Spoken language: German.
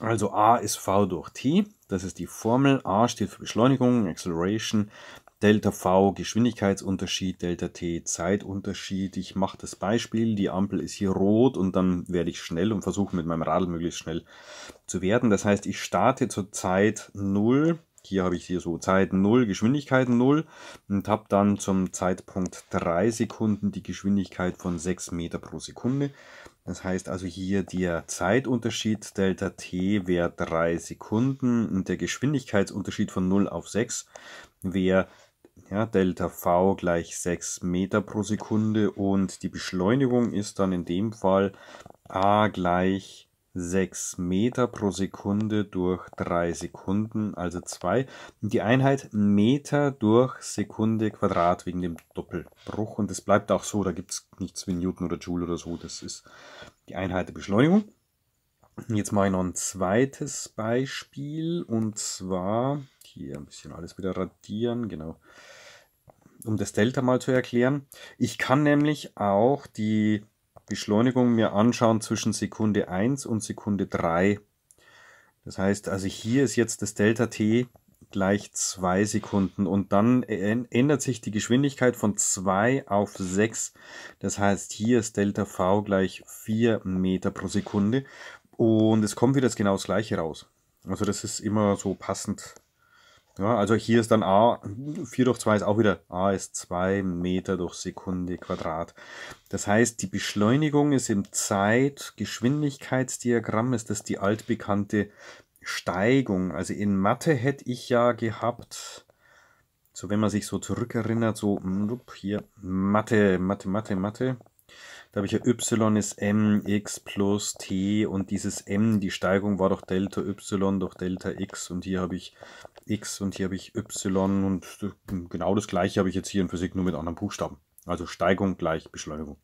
Also A ist V durch T, das ist die Formel. A steht für Beschleunigung, Acceleration, Delta V Geschwindigkeitsunterschied, Delta T Zeitunterschied. Ich mache das Beispiel, die Ampel ist hier rot und dann werde ich schnell und versuche mit meinem Radl möglichst schnell zu werden. Das heißt, ich starte zur Zeit 0. Hier habe ich hier so Zeit 0, Geschwindigkeit 0 und habe dann zum Zeitpunkt 3 Sekunden die Geschwindigkeit von 6 Meter pro Sekunde. Das heißt also hier der Zeitunterschied Delta T wäre 3 Sekunden und der Geschwindigkeitsunterschied von 0 auf 6 wäre ja, Delta V gleich 6 Meter pro Sekunde und die Beschleunigung ist dann in dem Fall A gleich 6 Meter pro Sekunde durch 3 Sekunden, also 2. Die Einheit Meter durch Sekunde Quadrat wegen dem Doppelbruch. Und das bleibt auch so, da gibt es nichts wie Newton oder Joule oder so. Das ist die Einheit der Beschleunigung. Jetzt mache ich noch ein zweites Beispiel und zwar hier ein bisschen alles wieder radieren, genau. Um das Delta mal zu erklären. Ich kann nämlich auch die Beschleunigung mir anschauen zwischen Sekunde 1 und Sekunde 3. Das heißt, also hier ist jetzt das Delta t gleich 2 Sekunden und dann ändert sich die Geschwindigkeit von 2 auf 6. Das heißt, hier ist Delta v gleich 4 Meter pro Sekunde und es kommt wieder genau das gleiche raus. Also das ist immer so passend ja, also hier ist dann A, 4 durch 2 ist auch wieder, A ist 2 Meter durch Sekunde Quadrat. Das heißt, die Beschleunigung ist im Zeitgeschwindigkeitsdiagramm, ist das die altbekannte Steigung. Also in Mathe hätte ich ja gehabt, so wenn man sich so zurückerinnert, so hm, hier, Mathe, Mathe, Mathe, Mathe. Da habe ich ja y ist m, x plus t und dieses m, die Steigung war doch Delta y durch Delta x und hier habe ich x und hier habe ich y und äh, genau das gleiche habe ich jetzt hier in Physik nur mit anderen Buchstaben. Also Steigung gleich Beschleunigung.